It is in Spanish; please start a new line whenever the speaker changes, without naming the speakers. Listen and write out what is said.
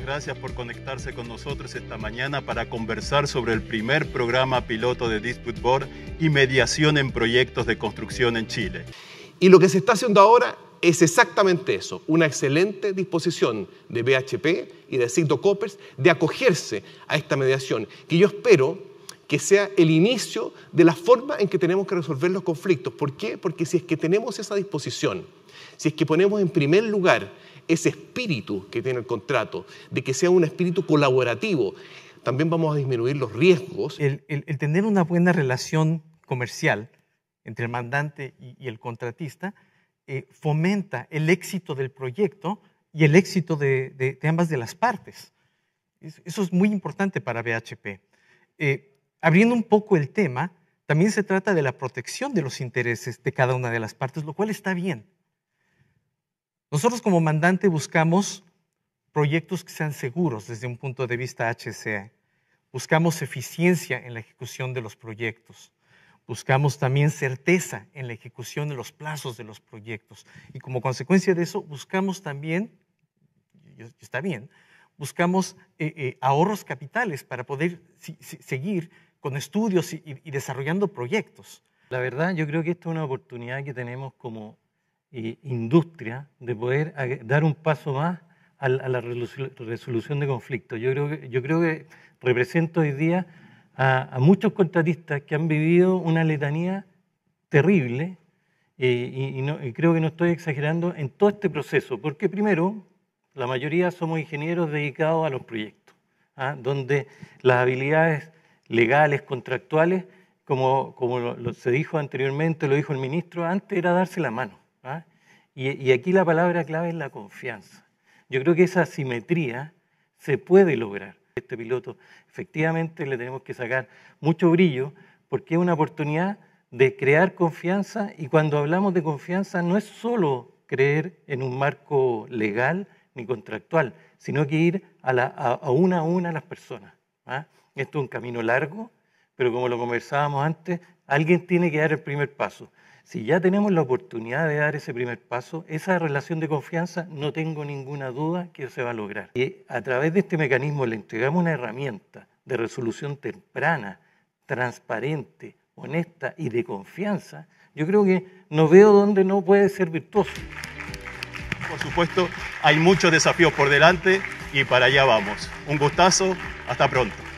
muchas gracias por conectarse con nosotros esta mañana para conversar sobre el primer programa piloto de Dispute Board y mediación en proyectos de construcción en Chile. Y lo que se está haciendo ahora es exactamente eso, una excelente disposición de BHP y de Sigdo Coppers de acogerse a esta mediación, que yo espero que sea el inicio de la forma en que tenemos que resolver los conflictos. ¿Por qué? Porque si es que tenemos esa disposición, si es que ponemos en primer lugar ese espíritu que tiene el contrato, de que sea un espíritu colaborativo. También vamos a disminuir los riesgos. El, tener una buena relación comercial
entre el mandante y, el contratista eh, fomenta el éxito del proyecto y el éxito de, ambas de las partes. Eso es muy importante para BHP. Eh, abriendo un poco el tema, también se trata de la protección de los intereses de cada una de las partes, lo cual está bien. Nosotros como mandante buscamos proyectos que sean seguros desde un punto de vista HCA. Buscamos eficiencia en la ejecución de los proyectos. Buscamos también certeza en la ejecución de los plazos de los proyectos. Y como consecuencia de eso, buscamos también, está bien, buscamos eh, eh, ahorros capitales para poder seguir con estudios y desarrollando proyectos. La verdad,
yo creo que esta es una oportunidad que tenemos como eh, industria de poder dar un paso más a, la resolución de conflictos. Yo creo que, yo creo que represento hoy día a, muchos contratistas que han vivido una letanía terrible eh, y, creo que no estoy exagerando en todo este proceso, porque primero, la mayoría somos ingenieros dedicados a los proyectos, ¿ah? donde las habilidades legales, contractuales, como, como se dijo anteriormente, lo dijo el ministro, antes era darse la mano. ¿ah? Y, aquí la palabra clave es la confianza. Yo creo que esa simetría se puede lograr. Este piloto efectivamente le tenemos que sacar mucho brillo porque es una oportunidad de crear confianza y cuando hablamos de confianza no es solo creer en un marco legal ni contractual, sino que ir a, una a una a las personas. ¿ah? Esto es un camino largo, pero como lo conversábamos antes, alguien tiene que dar el primer paso. Si ya tenemos la oportunidad de dar ese primer paso, esa relación de confianza no tengo ninguna duda que se va a lograr. Y a través de este mecanismo le entregamos una herramienta de resolución temprana, transparente, honesta y de confianza, yo creo que no veo dónde no puede ser virtuoso.
Por supuesto, hay muchos desafíos por delante y para allá vamos. Un gustazo, hasta pronto.